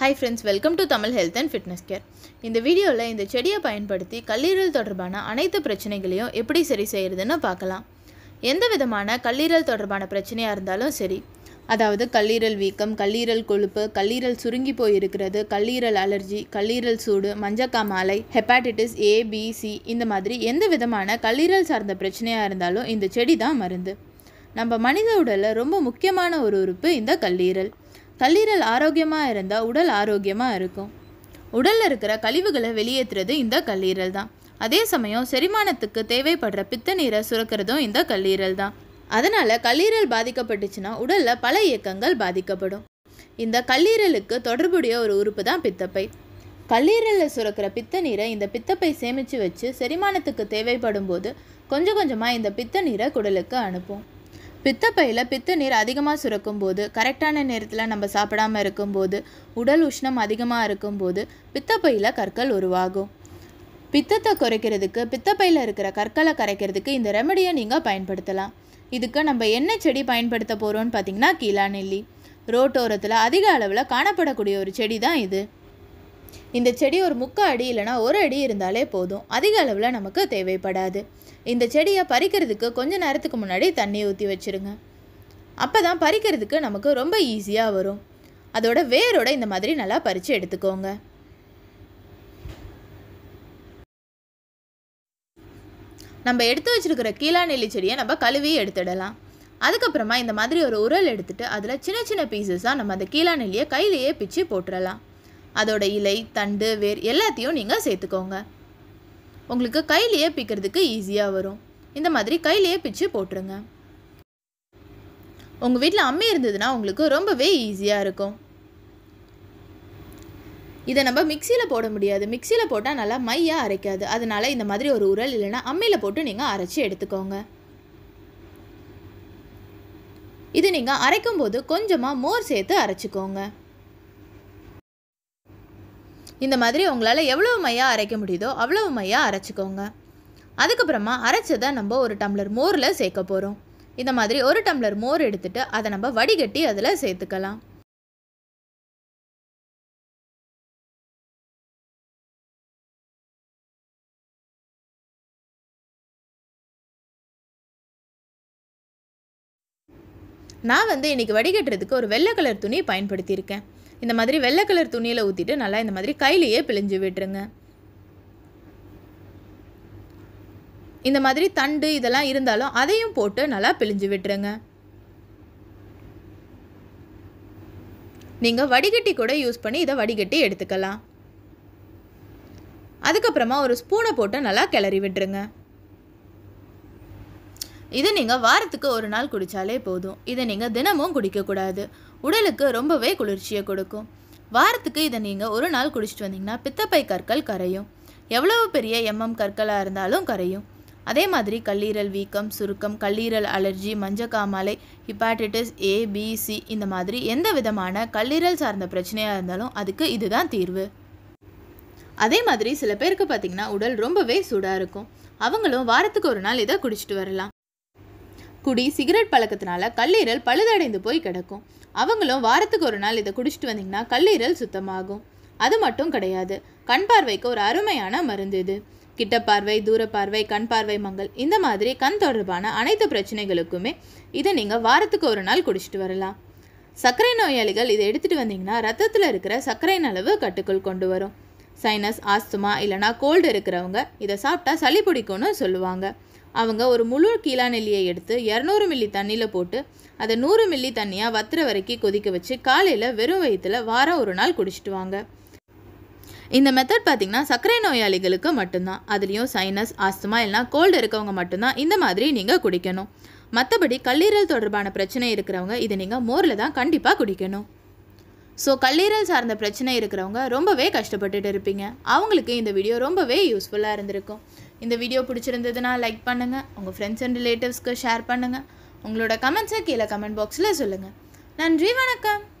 hi friends welcome to Tamil health and fitness care இந்த வீடியோவில் இந்த செடியை பயன்படுத்தி கல்லீரல் தொடர்பான அனைத்து பிரச்சனைகளையும் எப்படி சரி செய்கிறதுன்னு பார்க்கலாம் எந்த விதமான கல்லீரல் தொடர்பான பிரச்சனையாக இருந்தாலும் சரி அதாவது கல்லீரல் வீக்கம் கல்லீரல் கொழுப்பு கல்லீரல் சுருங்கி போய் இருக்கிறது கல்லீரல் அலர்ஜி கல்லீரல் சூடு மஞ்சக்காமாலை ஹெப்பாட்டிட்டிஸ் ஏபிசி இந்த மாதிரி எந்த விதமான கல்லீரல் சார்ந்த பிரச்சனையாக இருந்தாலும் இந்த செடி தான் மருந்து நம்ம மனித உடலில் ரொம்ப முக்கியமான ஒரு உறுப்பு இந்த கல்லீரல் கல்லீரல் ஆரோக்கியமாக இருந்தால் உடல் ஆரோக்கியமாக இருக்கும் உடலில் இருக்கிற கழிவுகளை வெளியேற்றுறது இந்த கல்லீரல் தான் அதே சமயம் செரிமானத்துக்கு தேவைப்படுற பித்த நீரை சுரக்கிறதும் இந்த கல்லீரல் தான் அதனால் கல்லீரல் பாதிக்கப்பட்டுச்சுன்னா உடலில் பல இயக்கங்கள் பாதிக்கப்படும் இந்த கல்லீரலுக்கு தொடர்புடைய ஒரு உறுப்பு தான் பித்தப்பை கல்லீரலில் சுரக்கிற பித்த நீரை இந்த பித்தப்பை சேமித்து வச்சு செரிமானத்துக்கு தேவைப்படும் போது கொஞ்சம் கொஞ்சமாக இந்த பித்த நீரை குடலுக்கு அனுப்பும் பித்தப்பையில் பித்த நீர் அதிகமாக சுரக்கும் போது கரெக்டான நேரத்தில் நம்ம சாப்பிடாமல் இருக்கும்போது உடல் உஷ்ணம் அதிகமாக இருக்கும்போது பித்தப்பையில் கற்கள் உருவாகும் பித்தத்தை குறைக்கிறதுக்கு பித்தப்பையில் இருக்கிற கற்களை கரைக்கிறதுக்கு இந்த ரெமடியை நீங்கள் பயன்படுத்தலாம் இதுக்கு நம்ம என்ன செடி பயன்படுத்த போகிறோம்னு பார்த்திங்கன்னா கீழா நெல்லி ரோட்டோரத்தில் அதிக அளவில் காணப்படக்கூடிய ஒரு செடி தான் இது இந்த செடி ஒரு முக்கால் அடி இல்லைனா ஒரு அடி இருந்தாலே போதும் அதிக அளவில் நமக்கு தேவைப்படாது இந்த செடியை பறிக்கிறதுக்கு கொஞ்சம் நேரத்துக்கு முன்னாடி தண்ணியை ஊற்றி வச்சுருங்க அப்போ தான் பறிக்கிறதுக்கு நமக்கு ரொம்ப ஈஸியாக வரும் அதோட வேரோட இந்த மாதிரி நல்லா பறித்து எடுத்துக்கோங்க நம்ம எடுத்து வச்சுருக்கிற கீழாநெல்லி செடியை நம்ம கழுவி எடுத்துடலாம் அதுக்கப்புறமா இந்த மாதிரி ஒரு உரல் எடுத்துகிட்டு அதில் சின்ன சின்ன பீசஸாக நம்ம அந்த கீழாநெல்லியை கையிலேயே பிச்சு போட்டுடலாம் அதோட இலை தண்டு வேர் எல்லாத்தையும் நீங்கள் சேர்த்துக்கோங்க உங்களுக்கு கையிலேயே பிக்கிறதுக்கு ஈஸியாக வரும் இந்த மாதிரி கையிலேயே பிச்சு போட்டுருங்க உங்கள் வீட்டில் அம்மி இருந்ததுன்னா உங்களுக்கு ரொம்பவே ஈஸியாக இருக்கும் இதை நம்ம மிக்சியில் போட முடியாது மிக்சியில் போட்டால் நல்லா மையாக அரைக்காது அதனால் இந்த மாதிரி ஒரு உரல் இல்லைன்னா அம்மியில் போட்டு நீங்கள் அரைச்சி எடுத்துக்கோங்க இது நீங்கள் அரைக்கும்போது கொஞ்சமாக மோர் சேர்த்து அரைச்சிக்கோங்க இந்த மாதிரி உங்களால் எவ்வளோ மையாக அரைக்க முடியுதோ அவ்வளோ மையாக அரைச்சிக்கோங்க அதுக்கப்புறமா அரைச்சதை நம்ம ஒரு டம்ளர் மோரில் சேர்க்க போகிறோம் இந்த மாதிரி ஒரு டம்ளர் மோர் எடுத்துகிட்டு அதை நம்ம வடிகட்டி அதில் சேர்த்துக்கலாம் நான் வந்து இன்றைக்கி வடிகட்டுறதுக்கு ஒரு வெள்ளை கலர் துணி பயன்படுத்தியிருக்கேன் இந்த மாதிரி வெள்ளை கலர் துணியில் ஊற்றிட்டு நல்லா இந்த மாதிரி கையிலேயே பிழிஞ்சு விட்டுருங்க இந்த மாதிரி தண்டு இதெல்லாம் இருந்தாலும் அதையும் போட்டு நல்லா பிழிஞ்சு விட்டுருங்க நீங்கள் வடிகட்டி கூட யூஸ் பண்ணி இதை வடிகட்டி எடுத்துக்கலாம் அதுக்கப்புறமா ஒரு ஸ்பூனை போட்டு நல்லா கிளறி விட்டுருங்க இது நீங்கள் வாரத்துக்கு ஒரு நாள் குடித்தாலே போதும் இதை நீங்கள் தினமும் குடிக்கக்கூடாது உடலுக்கு ரொம்பவே குளிர்ச்சியை கொடுக்கும் வாரத்துக்கு இதை நீங்கள் ஒரு நாள் குடிச்சிட்டு வந்தீங்கன்னா பித்தப்பை கற்கள் கரையும் எவ்வளவு பெரிய எம்எம் கற்களாக இருந்தாலும் கரையும் அதே மாதிரி கல்லீரல் வீக்கம் சுருக்கம் கல்லீரல் அலர்ஜி மஞ்சக்காமாலை ஹிப்பாட்டிட்டிஸ் ஏ பிசி இந்த மாதிரி எந்த விதமான கல்லீரல் சார்ந்த பிரச்சனையாக இருந்தாலும் அதுக்கு இதுதான் தீர்வு அதே மாதிரி சில பேருக்கு பார்த்திங்கன்னா உடல் ரொம்பவே சூடாக இருக்கும் அவங்களும் வாரத்துக்கு ஒரு நாள் இதை குடிச்சிட்டு வரலாம் குடி சிகரெட் பழக்கத்தினால கல்லீரல் பழுதடைந்து போய் கிடக்கும் அவங்களும் வாரத்துக்கு ஒரு நாள் இதை குடிச்சிட்டு வந்தீங்கன்னா கல்லீரல் சுத்தமாகும் அது மட்டும் கிடையாது கண் பார்வைக்கு ஒரு அருமையான மருந்து இது கிட்ட பார்வை தூர பார்வை கண் பார்வை மங்கள் இந்த மாதிரி கண் தொடர்பான அனைத்து பிரச்சனைகளுக்குமே இதை நீங்கள் வாரத்துக்கு ஒரு நாள் குடிச்சிட்டு வரலாம் சர்க்கரை நோயாளிகள் இதை எடுத்துகிட்டு வந்தீங்கன்னா ரத்தத்தில் இருக்கிற சர்க்கரையின் அளவு கட்டுக்குள் கொண்டு வரும் சைனஸ் ஆஸ்துமா இல்லைனா கோல்டு இருக்கிறவங்க இதை சாப்பிட்டா சளி பிடிக்கும்னு சொல்லுவாங்க அவங்க ஒரு முழு கீழா நெல்லியை எடுத்து இரநூறு மில்லி தண்ணியில் போட்டு அதை நூறு மில்லி தண்ணியாக வத்துற வரைக்கும் கொதிக்க வச்சு காலையில் வெறும் வயிற்றில் வாரம் ஒரு நாள் குடிச்சிட்டு வாங்க இந்த மெத்தட் பார்த்திங்கன்னா சர்க்கரை நோயாளிகளுக்கு மட்டும்தான் அதுலேயும் சைனஸ் ஆஸ்துமா இல்லைனா கோல்டு இருக்கவங்க மட்டும்தான் இந்த மாதிரி நீங்கள் குடிக்கணும் மற்றபடி கல்லீரல் தொடர்பான பிரச்சனை இருக்கிறவங்க இதை நீங்கள் மோரில் தான் கண்டிப்பாக குடிக்கணும் ஸோ கல்லீரல் சார்ந்த பிரச்சனை இருக்கிறவங்க ரொம்பவே கஷ்டப்பட்டுட்டு இருப்பீங்க அவங்களுக்கு இந்த வீடியோ ரொம்பவே யூஸ்ஃபுல்லாக இருந்திருக்கும் இந்த வீடியோ பிடிச்சிருந்ததுன்னா லைக் பண்ணுங்கள் உங்கள் ஃப்ரெண்ட்ஸ் அண்ட் ரிலேட்டிவ்ஸ்க்கு ஷேர் பண்ணுங்கள் உங்களோட கமெண்ட்ஸை கீழே கமெண்ட் பாக்ஸில் சொல்லுங்கள் நன்றி வணக்கம்